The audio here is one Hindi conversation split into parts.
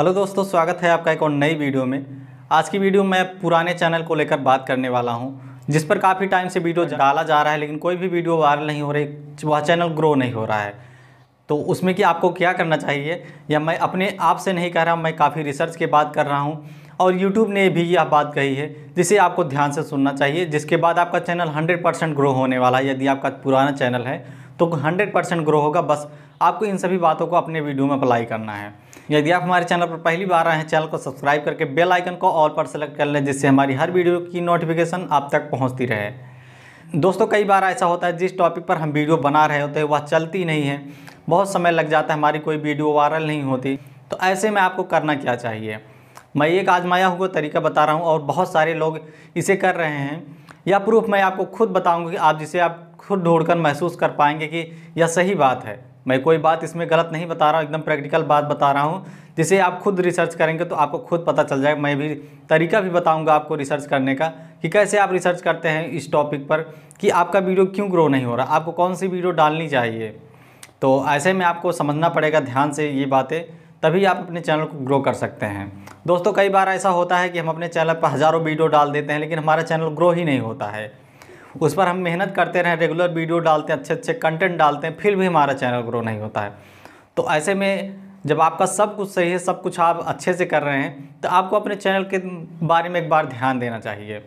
हेलो दोस्तों स्वागत है आपका एक और नई वीडियो में आज की वीडियो में पुराने चैनल को लेकर बात करने वाला हूँ जिस पर काफ़ी टाइम से वीडियो डाला जा रहा है लेकिन कोई भी वीडियो वायरल नहीं हो रही वह चैनल ग्रो नहीं हो रहा है तो उसमें कि आपको क्या करना चाहिए या मैं अपने आप से नहीं कह रहा मैं काफ़ी रिसर्च के बात कर रहा हूँ और यूट्यूब ने भी यह बात कही है जिसे आपको ध्यान से सुनना चाहिए जिसके बाद आपका चैनल हंड्रेड ग्रो होने वाला है यदि आपका पुराना चैनल है तो हंड्रेड ग्रो होगा बस आपको इन सभी बातों को अपने वीडियो में अप्लाई करना है यदि आप हमारे चैनल पर पहली बार आए हैं चैनल को सब्सक्राइब करके बेल आइकन को ऑल पर सेलेक्ट कर लें जिससे हमारी हर वीडियो की नोटिफिकेशन आप तक पहुँचती रहे दोस्तों कई बार ऐसा होता है जिस टॉपिक पर हम वीडियो बना रहे होते हैं वह चलती नहीं है बहुत समय लग जाता है हमारी कोई वीडियो वायरल नहीं होती तो ऐसे में आपको करना क्या चाहिए मैं एक आजमाया हुआ तरीका बता रहा हूँ और बहुत सारे लोग इसे कर रहे हैं यह प्रूफ मैं आपको खुद बताऊँगा कि आप जिसे आप खुद ढूंढ महसूस कर पाएंगे कि यह सही बात है मैं कोई बात इसमें गलत नहीं बता रहा हूँ एकदम प्रैक्टिकल बात बता रहा हूँ जिसे आप खुद रिसर्च करेंगे तो आपको खुद पता चल जाएगा मैं भी तरीका भी बताऊँगा आपको रिसर्च करने का कि कैसे आप रिसर्च करते हैं इस टॉपिक पर कि आपका वीडियो क्यों ग्रो नहीं हो रहा आपको कौन सी वीडियो डालनी चाहिए तो ऐसे में आपको समझना पड़ेगा ध्यान से ये बातें तभी आप अपने चैनल को ग्रो कर सकते हैं दोस्तों कई बार ऐसा होता है कि हम अपने चैनल पर हज़ारों वीडियो डाल देते हैं लेकिन हमारा चैनल ग्रो ही नहीं होता है उस पर हम मेहनत करते रहें रेगुलर वीडियो डालते हैं अच्छे अच्छे कंटेंट डालते हैं फिर भी हमारा चैनल ग्रो नहीं होता है तो ऐसे में जब आपका सब कुछ सही है सब कुछ आप अच्छे से कर रहे हैं तो आपको अपने चैनल के बारे में एक बार ध्यान देना चाहिए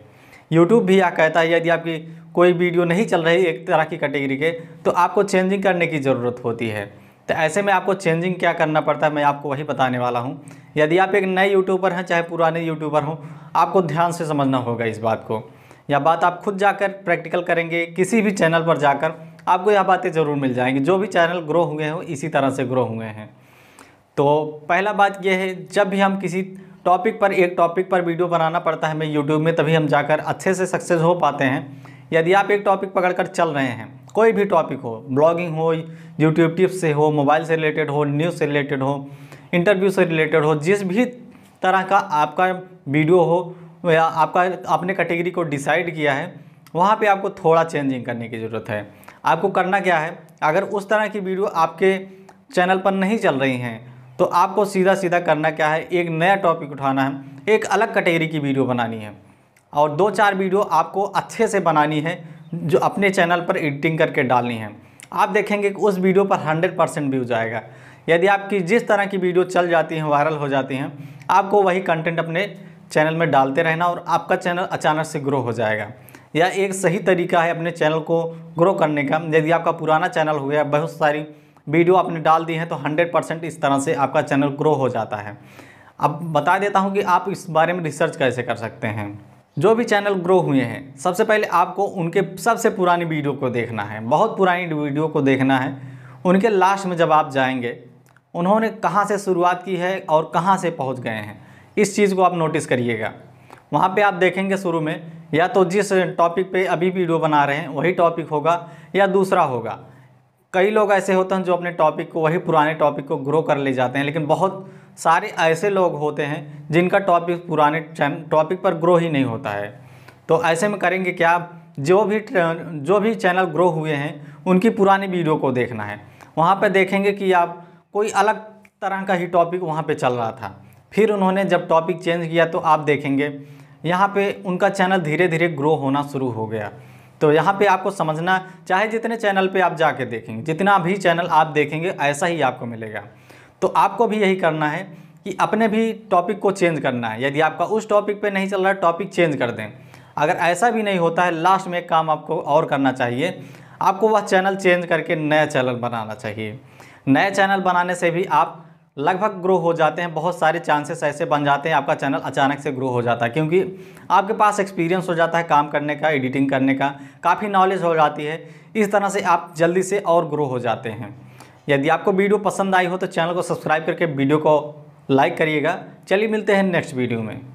यूट्यूब भी यह कहता है यदि आपकी कोई वीडियो नहीं चल रही एक तरह की कैटेगरी के तो आपको चेंजिंग करने की ज़रूरत होती है तो ऐसे में आपको चेंजिंग क्या करना पड़ता है मैं आपको वही बताने वाला हूँ यदि आप एक नए यूट्यूबर हैं चाहे पुराने यूट्यूबर हों आपको ध्यान से समझना होगा इस बात को या बात आप खुद जाकर प्रैक्टिकल करेंगे किसी भी चैनल पर जाकर आपको यह बातें ज़रूर मिल जाएंगी जो भी चैनल ग्रो हुए हैं इसी तरह से ग्रो हुए हैं तो पहला बात यह है जब भी हम किसी टॉपिक पर एक टॉपिक पर वीडियो बनाना पड़ता है हमें यूट्यूब में तभी हम जाकर अच्छे से सक्सेस हो पाते हैं यदि आप एक टॉपिक पकड़कर चल रहे हैं कोई भी टॉपिक हो ब्लॉगिंग हो यूट्यूब टिप्स से हो मोबाइल से रिलेटेड हो न्यूज़ से रिलेटेड हो इंटरव्यू से रिलेटेड हो जिस भी तरह का आपका वीडियो हो या आपका आपने कैटेगरी को डिसाइड किया है वहाँ पे आपको थोड़ा चेंजिंग करने की ज़रूरत है आपको करना क्या है अगर उस तरह की वीडियो आपके चैनल पर नहीं चल रही हैं तो आपको सीधा सीधा करना क्या है एक नया टॉपिक उठाना है एक अलग कैटेगरी की वीडियो बनानी है और दो चार वीडियो आपको अच्छे से बनानी है जो अपने चैनल पर एडिटिंग करके डालनी है आप देखेंगे कि उस वीडियो पर हंड्रेड परसेंट व्यूज आएगा यदि आपकी जिस तरह की वीडियो चल जाती हैं वायरल हो जाती हैं आपको वही कंटेंट अपने चैनल में डालते रहना और आपका चैनल अचानक से ग्रो हो जाएगा यह एक सही तरीका है अपने चैनल को ग्रो करने का यदि आपका पुराना चैनल हुआ है बहुत सारी वीडियो आपने डाल दी है तो 100 परसेंट इस तरह से आपका चैनल ग्रो हो जाता है अब बता देता हूँ कि आप इस बारे में रिसर्च कैसे कर सकते हैं जो भी चैनल ग्रो हुए हैं सबसे पहले आपको उनके सबसे पुरानी वीडियो को देखना है बहुत पुरानी वीडियो को देखना है उनके लास्ट में जब आप जाएंगे उन्होंने कहाँ से शुरुआत की है और कहाँ से पहुँच गए हैं इस चीज़ को आप नोटिस करिएगा वहाँ पे आप देखेंगे शुरू में या तो जिस टॉपिक पे अभी वीडियो बना रहे हैं वही टॉपिक होगा या दूसरा होगा कई लोग ऐसे होते हैं जो अपने टॉपिक को वही पुराने टॉपिक को ग्रो कर ले जाते हैं लेकिन बहुत सारे ऐसे लोग होते हैं जिनका टॉपिक पुराने टॉपिक पर ग्रो ही नहीं होता है तो ऐसे में करेंगे क्या जो भी जो भी चैनल ग्रो हुए हैं उनकी पुरानी वीडियो को देखना है वहाँ पर देखेंगे कि आप कोई अलग तरह का ही टॉपिक वहाँ पर चल रहा था फिर उन्होंने जब टॉपिक चेंज किया तो आप देखेंगे यहाँ पे उनका चैनल धीरे धीरे ग्रो होना शुरू हो गया तो यहाँ पे आपको समझना चाहे जितने चैनल पे आप जाके देखेंगे जितना भी चैनल आप देखेंगे ऐसा ही आपको मिलेगा तो आपको भी यही करना है कि अपने भी टॉपिक को चेंज करना है यदि आपका उस टॉपिक पे नहीं चल रहा है टॉपिक चेंज कर दें अगर ऐसा भी नहीं होता है लास्ट में एक काम आपको और करना चाहिए आपको वह चैनल चेंज करके नया चैनल बनाना चाहिए नए चैनल बनाने से भी आप लगभग ग्रो हो जाते हैं बहुत सारे चांसेस ऐसे बन जाते हैं आपका चैनल अचानक से ग्रो हो जाता है क्योंकि आपके पास एक्सपीरियंस हो जाता है काम करने का एडिटिंग करने का काफ़ी नॉलेज हो जाती है इस तरह से आप जल्दी से और ग्रो हो जाते हैं यदि आपको वीडियो पसंद आई हो तो चैनल को सब्सक्राइब करके वीडियो को लाइक करिएगा चलिए मिलते हैं नेक्स्ट वीडियो में